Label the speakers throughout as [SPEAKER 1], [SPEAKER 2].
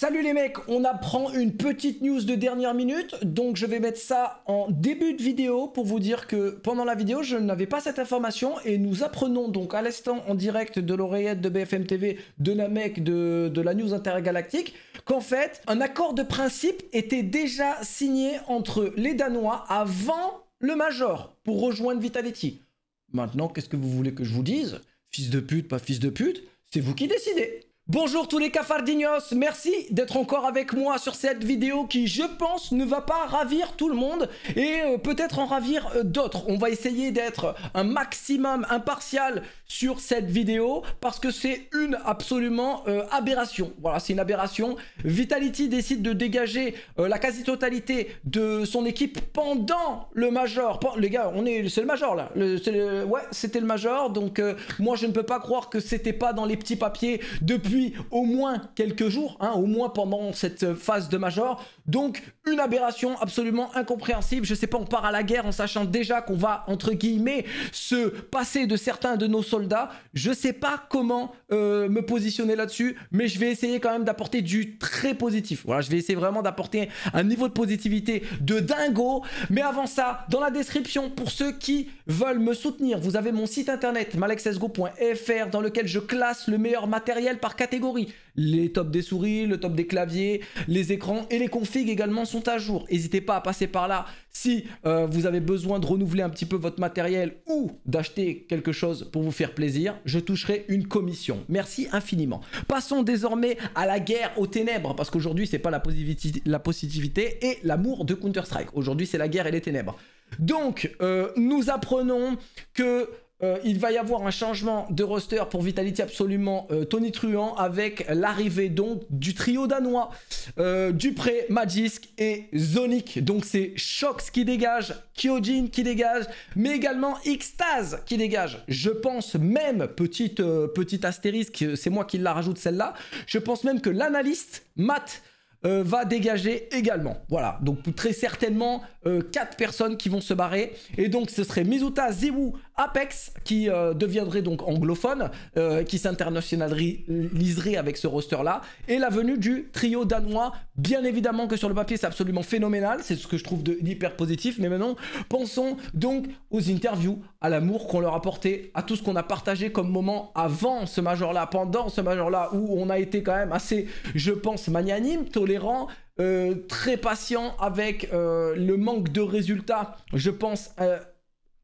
[SPEAKER 1] Salut les mecs, on apprend une petite news de dernière minute, donc je vais mettre ça en début de vidéo pour vous dire que pendant la vidéo je n'avais pas cette information et nous apprenons donc à l'instant en direct de l'oreillette de BFM TV de la mec de, de la news intergalactique qu'en fait un accord de principe était déjà signé entre les Danois avant le Major pour rejoindre Vitality. Maintenant qu'est-ce que vous voulez que je vous dise Fils de pute, pas fils de pute, c'est vous qui décidez Bonjour tous les cafardignos, merci d'être encore avec moi sur cette vidéo qui je pense ne va pas ravir tout le monde et euh, peut-être en ravir euh, d'autres. On va essayer d'être un maximum impartial sur cette vidéo parce que c'est une absolument euh, aberration. Voilà, c'est une aberration. Vitality décide de dégager la quasi-totalité de son équipe pendant le Major. les gars, on est, c'est le Major là. ouais, c'était le Major, donc moi je ne peux pas croire que c'était pas dans les petits papiers depuis au moins quelques jours, hein, au moins pendant cette phase de Major. Donc une aberration absolument incompréhensible. Je sais pas, on part à la guerre en sachant déjà qu'on va, entre guillemets, se passer de certains de nos soldats. Je sais pas comment euh, me positionner là-dessus, mais je vais essayer quand même d'apporter du très positif. Voilà, je vais essayer vraiment d'apporter un niveau de positivité de dingo. Mais avant ça, dans la description, pour ceux qui veulent me soutenir, vous avez mon site internet malexesgo.fr dans lequel je classe le meilleur matériel par catégorie les tops des souris, le top des claviers, les écrans et les configs également sont à jour. N'hésitez pas à passer par là si euh, vous avez besoin de renouveler un petit peu votre matériel ou d'acheter quelque chose pour vous faire plaisir. Je toucherai une commission. Merci infiniment. Passons désormais à la guerre aux ténèbres parce qu'aujourd'hui c'est pas la positivité, et l'amour de Counter-Strike. Aujourd'hui c'est la guerre et les ténèbres. Donc, euh, nous apprenons que euh, il va y avoir un changement de roster pour Vitality absolument euh, Tony Truant avec l'arrivée donc du trio danois euh, Dupré, Magisk et Zonic. Donc c'est Shox qui dégage, Kyojin qui dégage, mais également Xtase qui dégage. Je pense même, petite, petite astérisque, c'est moi qui la rajoute celle-là, je pense même que l'analyste Matt euh, va dégager également. Voilà, donc très certainement euh, quatre 4 personnes qui vont se barrer. Et donc ce serait Mizuta, Ziwu, Apex, qui euh, deviendrait donc anglophone, qui s'internationaliserait avec ce roster-là. Et la venue du trio danois, bien évidemment que sur le papier c'est absolument phénoménal, c'est ce que je trouve de hyper positif. Mais maintenant, pensons donc aux interviews, à l'amour qu'on leur a porté, à tout ce qu'on a partagé comme moment avant ce major-là, pendant ce major-là, où on a été quand même assez, je pense, magnanime, euh, très patient avec euh, le manque de résultats, je pense, euh,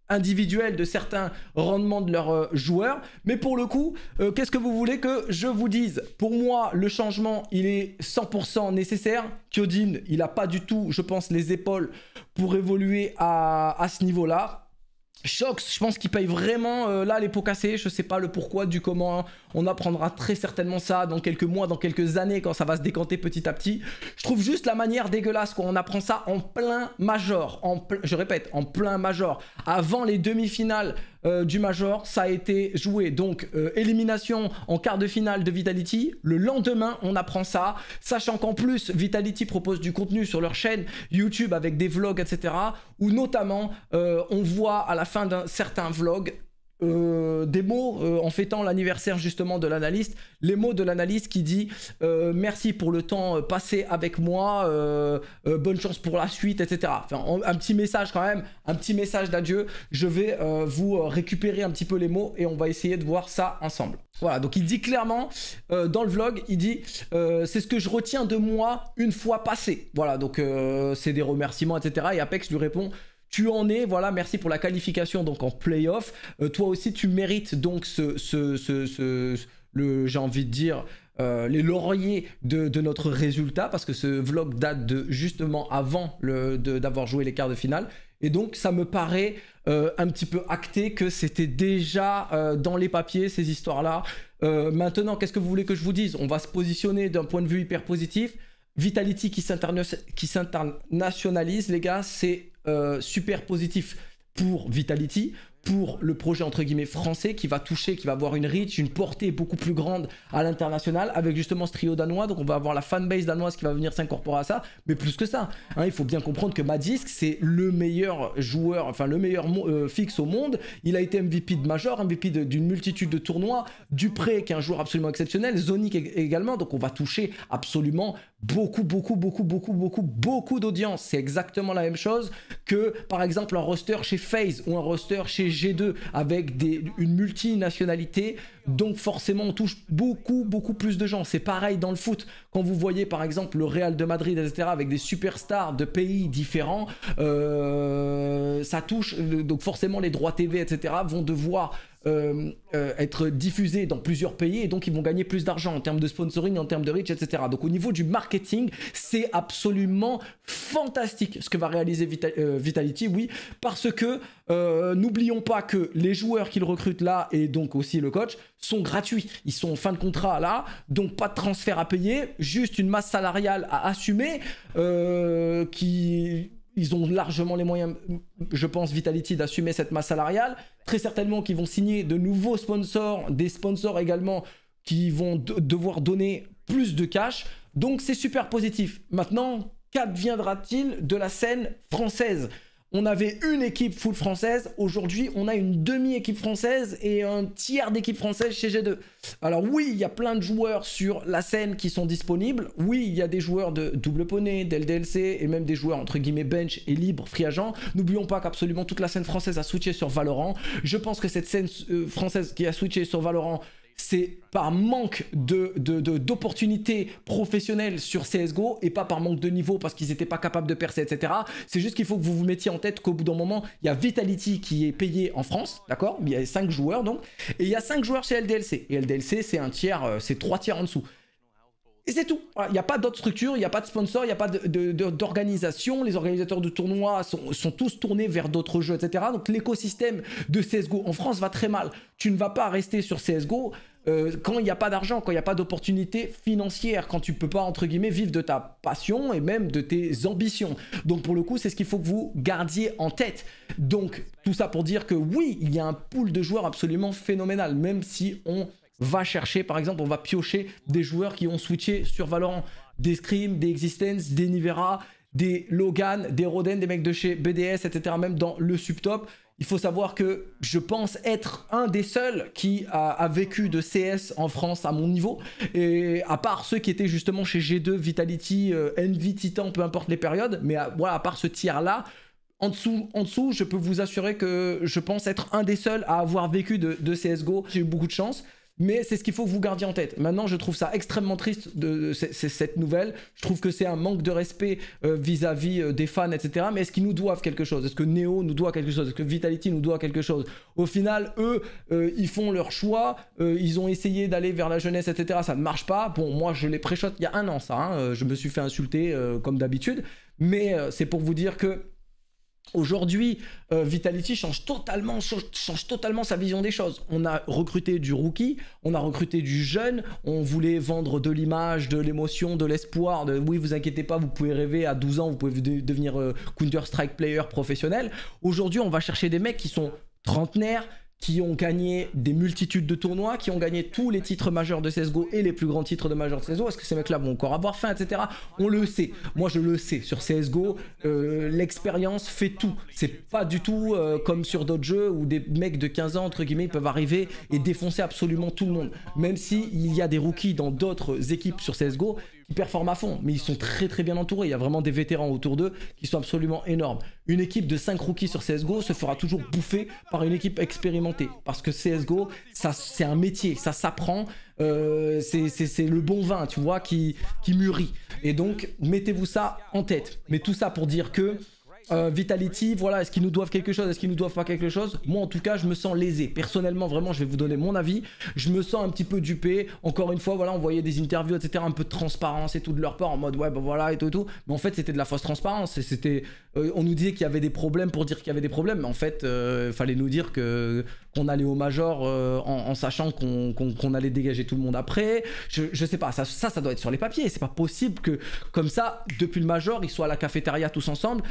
[SPEAKER 1] individuel de certains rendements de leurs joueurs. Mais pour le coup, qu'est-ce que vous voulez que je vous dise Pour moi, le changement, il est 100% nécessaire. Kyodine, il n'a pas du tout, je pense, les épaules pour évoluer à, à ce niveau-là. Shox, je pense qu'il paye vraiment euh, là les pots cassés. Je sais pas le pourquoi, du comment. On apprendra très certainement ça dans quelques mois, dans quelques années, quand ça va se décanter petit à petit. Je trouve juste la manière dégueulasse qu'on apprend ça en plein major. En je répète, en plein major. Avant les demi-finales euh, du Major, ça a été joué. Donc, euh, élimination en quart de finale de Vitality. Le lendemain, on apprend ça. Sachant qu'en plus, Vitality propose du contenu sur leur chaîne YouTube avec des vlogs, etc. Où notamment, euh, on voit à la fin d'un certain vlog euh, des mots euh, en fêtant l'anniversaire justement de l'analyste, les mots de l'analyste qui dit euh, merci pour le temps passé avec moi, bonne chance pour la suite, etc. un petit message quand même, un petit message d'adieu. Je vais vous récupérer un petit peu les mots et on va essayer de voir ça ensemble. Voilà, donc il dit clairement dans le vlog, il dit c'est ce que je retiens de moi une fois passé. Voilà, donc c'est des remerciements, etc. Et Apex lui répond tu en es, voilà, merci pour la qualification donc en playoff. Euh, toi aussi, tu mérites donc ce, ce, ce, le, j'ai envie de dire, euh, les lauriers de, notre résultat, parce que ce vlog date de justement avant d'avoir joué les quarts de finale. Et donc, ça me paraît euh, un petit peu acté que c'était déjà dans les papiers, ces histoires-là. maintenant, qu'est-ce que vous voulez que je vous dise On va se positionner d'un point de vue hyper positif. Vitality qui s'internationalise, les gars, c'est euh, super positif pour Vitality, pour le projet entre guillemets français qui va toucher, qui va avoir une reach, une portée beaucoup plus grande à l'international avec justement ce trio danois. Donc on va avoir la fanbase danoise qui va venir s'incorporer à ça, mais plus que ça. Hein. il faut bien comprendre que Madisk c'est le meilleur joueur, enfin le meilleur euh, fixe au monde. Il a été MVP de Major, MVP d'une multitude de tournois, Dupré qui est un joueur absolument exceptionnel, Zonic également. Donc on va toucher absolument beaucoup, beaucoup, beaucoup, beaucoup, beaucoup, beaucoup d'audience. C'est exactement la même chose que par exemple un roster chez FaZe ou un roster chez G2 avec des, une multinationalité, donc forcément on touche beaucoup, beaucoup plus de gens. C'est pareil dans le foot, quand vous voyez par exemple le Real de Madrid, etc., avec des superstars de pays différents, euh, ça touche, donc forcément les droits TV, etc., vont devoir euh, euh, être diffusés dans plusieurs pays et donc ils vont gagner plus d'argent en termes de sponsoring, en termes de reach, etc. Donc au niveau du marketing, c'est absolument fantastique ce que va réaliser euh, Vitality, oui, parce que n'oublions pas que les joueurs qu'ils recrutent là et donc aussi le coach sont gratuits. Ils sont en fin de contrat là, donc pas de transfert à payer, juste une masse salariale à assumer qui ils ont largement les moyens, je pense, Vitality, d'assumer cette masse salariale. Très certainement qu'ils vont signer de nouveaux sponsors, des sponsors également qui vont devoir donner plus de cash. Donc c'est super positif. Maintenant, qu'adviendra-t-il de la scène française on avait une équipe full française, aujourd'hui on a une demi-équipe française et un tiers d'équipe française chez G2. Alors oui, il y a plein de joueurs sur la scène qui sont disponibles, oui, il y a des joueurs de double poney, d'LDLC et même des joueurs entre guillemets bench et libre, free agent. N'oublions pas qu'absolument toute la scène française a switché sur Valorant. Je pense que cette scène euh, française qui a switché sur Valorant, c'est par manque de, d'opportunités professionnelles sur CSGO et pas par manque de niveau parce qu'ils n'étaient pas capables de percer, etc. C'est juste qu'il faut que vous vous mettiez en tête qu'au bout d'un moment, il y a Vitality qui est payé en France, d'accord Il y a 5 joueurs donc, et il y a 5 joueurs chez LDLC. Et LDLC, c'est un tiers, euh, c'est 3 tiers en dessous. Et c'est tout. Il n'y a pas d'autres structures, il n'y a pas de sponsors, il n'y a pas d'organisation. Les organisateurs de tournois sont, tous tournés vers d'autres jeux, etc. Donc l'écosystème de CSGO en France va très mal. Tu ne vas pas rester sur CSGO euh, quand il n'y a pas d'argent, quand il n'y a pas d'opportunités financières, quand tu ne peux pas, entre guillemets, vivre de ta passion et même de tes ambitions. Donc pour le coup, c'est ce qu'il faut que vous gardiez en tête. Donc tout ça pour dire que oui, il y a un pool de joueurs absolument phénoménal, même si on va chercher, par exemple, on va piocher des joueurs qui ont switché sur Valorant. Des Scream, des Existence, des Nivera, des Logan, des Roden, des mecs de chez BDS, etc. Même dans le subtop. Il faut savoir que je pense être un des seuls qui a, vécu de CS en France à mon niveau. Et à part ceux qui étaient justement chez G2, Vitality, euh, Envy, Titan, peu importe les périodes. Mais euh, voilà, à part ce tiers-là, en dessous, en dessous, je peux vous assurer que je pense être un des seuls à avoir vécu de, de CSGO. J'ai eu beaucoup de chance. Mais c'est ce qu'il faut que vous gardiez en tête. Maintenant, je trouve ça extrêmement triste de, cette nouvelle. Je trouve que c'est un manque de respect euh, vis-à-vis euh, des fans, etc. Mais est-ce qu'ils nous doivent quelque chose Est-ce que Neo nous doit quelque chose Est-ce que Vitality nous doit quelque chose Au final, eux, euh, ils font leur choix. ils ont essayé d'aller vers la jeunesse, etc. Ça ne marche pas. Bon, moi, je les préchote il y a un an, ça. Hein. Je me suis fait insulter comme d'habitude. Mais c'est pour vous dire que Aujourd'hui, euh, Vitality change totalement, change, totalement sa vision des choses. On a recruté du rookie, on a recruté du jeune, on voulait vendre de l'image, de l'émotion, de l'espoir, oui, vous inquiétez pas, vous pouvez rêver à 12 ans, vous pouvez devenir euh, Counter-Strike player professionnel. Aujourd'hui, on va chercher des mecs qui sont trentenaires, qui ont gagné des multitudes de tournois, qui ont gagné tous les titres majeurs de CSGO et les plus grands titres de majeur de CSGO. Est-ce que ces mecs-là vont encore avoir faim, etc. On le sait. Moi, je le sais. Sur CSGO, euh, l'expérience fait tout. C'est pas du tout euh, comme sur d'autres jeux où des mecs de 15 ans, entre guillemets, peuvent arriver et défoncer absolument tout le monde. Même s'il il y a des rookies dans d'autres équipes sur CSGO, qui performent à fond, mais ils sont très très bien entourés. Il y a vraiment des vétérans autour d'eux qui sont absolument énormes. Une équipe de 5 rookies sur CSGO se fera toujours bouffer par une équipe expérimentée. Parce que CSGO, c'est un métier, ça s'apprend. Euh, c'est le bon vin, tu vois, qui, qui mûrit. Et donc, mettez-vous ça en tête. Mais tout ça pour dire que euh, Vitality, voilà, est-ce qu'ils nous doivent quelque chose, est-ce qu'ils nous doivent pas quelque chose Moi en tout cas, je me sens lésé. Personnellement, vraiment, je vais vous donner mon avis. Je me sens un petit peu dupé. Encore une fois, voilà, on voyait des interviews, etc., un peu de transparence et tout de leur part en mode ouais, ben voilà et tout et tout. Mais en fait, c'était de la fausse transparence. C'était, euh, on nous disait qu'il y avait des problèmes pour dire qu'il y avait des problèmes, mais en fait, euh, fallait nous dire que qu'on allait au major en, sachant qu'on allait dégager tout le monde après. Je, sais pas, ça, ça, doit être sur les papiers. C'est pas possible que comme ça, depuis le major, ils soient à la cafétéria tous ensemble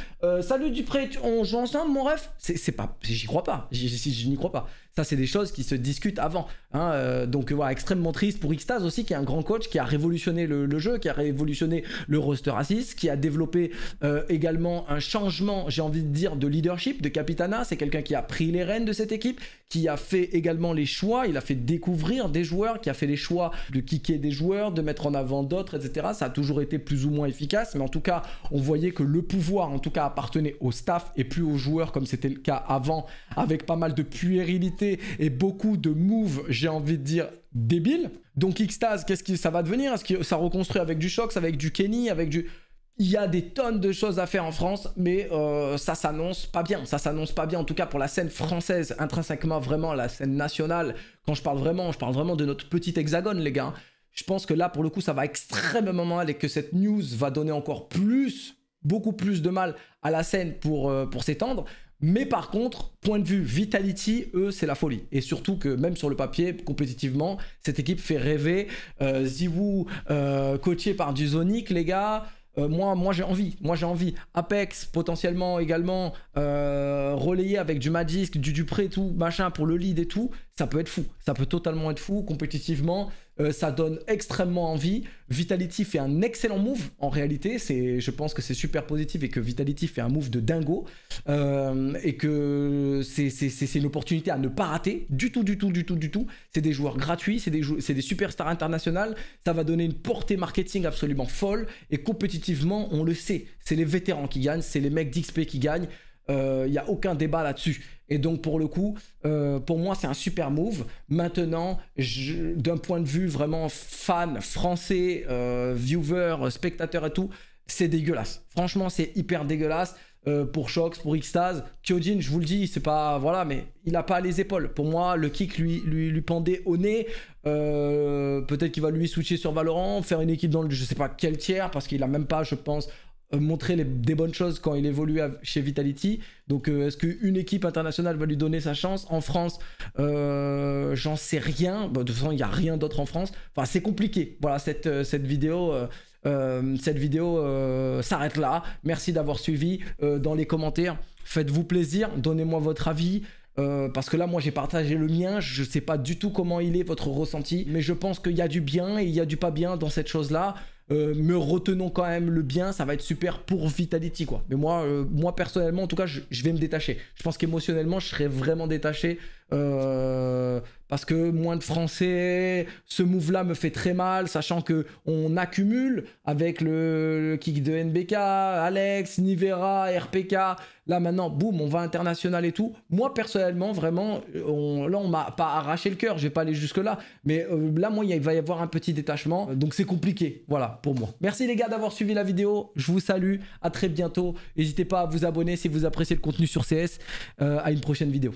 [SPEAKER 1] salut Dupré, on joue ensemble, mon ref C'est pas, j'y crois pas, je n'y crois pas. Ça, c'est des choses qui se discutent avant. Hein, euh, donc voilà, extrêmement triste pour Xtaz aussi, qui est un grand coach, qui a révolutionné le, jeu, qui a révolutionné le roster assist, qui a développé euh, également un changement, j'ai envie de dire, de leadership de Capitana. C'est quelqu'un qui a pris les rênes de cette équipe, qui a fait également les choix, il a fait découvrir des joueurs, qui a fait les choix de kicker des joueurs, de mettre en avant d'autres, etc. Ça a toujours été plus ou moins efficace, mais en tout cas, on voyait que le pouvoir, en tout cas, appartenait au staff et plus aux joueurs, comme c'était le cas avant, avec pas mal de puérilité et beaucoup de moves, j'ai envie de dire, débiles. Donc Xtase, qu'est-ce que ça va devenir Est-ce que ça reconstruit avec du Shox, avec du Kenny, avec du... Il y a des tonnes de choses à faire en France, mais euh, ça s'annonce pas bien. Ça s'annonce pas bien, en tout cas pour la scène française, intrinsèquement vraiment la scène nationale. Quand je parle vraiment, je parle vraiment de notre petit hexagone, les gars. Je pense que là, pour le coup, ça va extrêmement mal et que cette news va donner encore plus, beaucoup plus de mal à la scène pour, euh, pour s'étendre. Mais par contre, point de vue Vitality, eux, c'est la folie. Et surtout que même sur le papier, compétitivement, cette équipe fait rêver. Euh, Ziwoo, euh, coaché par Duzonic, les gars. Euh, moi, moi j'ai envie, moi j'ai envie. Apex potentiellement également euh, relayé avec du Magisk, du Dupré, tout machin pour le lead et tout ça peut être fou. Ça peut totalement être fou. Compétitivement, euh, ça donne extrêmement envie. Vitality fait un excellent move en réalité. je pense que c'est super positif et que Vitality fait un move de dingo. Euh, et que c'est, une opportunité à ne pas rater du tout, du tout, du tout, du tout. C'est des joueurs gratuits, c'est des, c'est des superstars internationales. Ça va donner une portée marketing absolument folle. Et compétitivement, on le sait. C'est les vétérans qui gagnent, c'est les mecs d'XP qui gagnent. Il euh, n'y a aucun débat là-dessus. Et donc pour le coup, euh, pour moi c'est un super move. Maintenant, d'un point de vue vraiment fan, français, euh, viewer, spectateur et tout, c'est dégueulasse. Franchement c'est hyper dégueulasse. pour Shox, pour Xtase, Kyojin, je vous le dis, c'est pas. Voilà, mais il n'a pas les épaules. Pour moi, le kick lui, lui, lui pendait au nez. Peut-être qu'il va lui switcher sur Valorant, faire une équipe dans le. Je sais pas quel tiers, parce qu'il a même pas, je pense, euh, montrer les, des bonnes choses quand il évolue chez Vitality. Donc euh, est-ce qu'une équipe internationale va lui donner sa chance En France, euh, j'en sais rien. de toute façon, il n'y a rien d'autre en France. Enfin, c'est compliqué. Voilà, cette, cette vidéo... cette vidéo s'arrête là. Merci d'avoir suivi. dans les commentaires, faites-vous plaisir, donnez-moi votre avis. parce que là, moi, j'ai partagé le mien. Je ne sais pas du tout comment il est votre ressenti, mais je pense qu'il y a du bien et il y a du pas bien dans cette chose-là. Euh, me retenons quand même le bien, ça va être super pour Vitality quoi. Mais moi, euh, moi personnellement, en tout cas, je, je vais me détacher. Je pense qu'émotionnellement, je serai vraiment détaché euh, parce que moins de Français, ce move-là me fait très mal, sachant que on accumule avec le, kick de NBK, Alex, Nivera, RPK. Là maintenant, boum, on va international et tout. Moi personnellement, vraiment, là on m'a pas arraché le cœur, je vais pas aller jusque là, mais euh, là moi il va y avoir un petit détachement, donc c'est compliqué, voilà pour moi. Merci les gars d'avoir suivi la vidéo, je vous salue, à très bientôt. N'hésitez pas à vous abonner si vous appréciez le contenu sur CS. Euh, à une prochaine vidéo.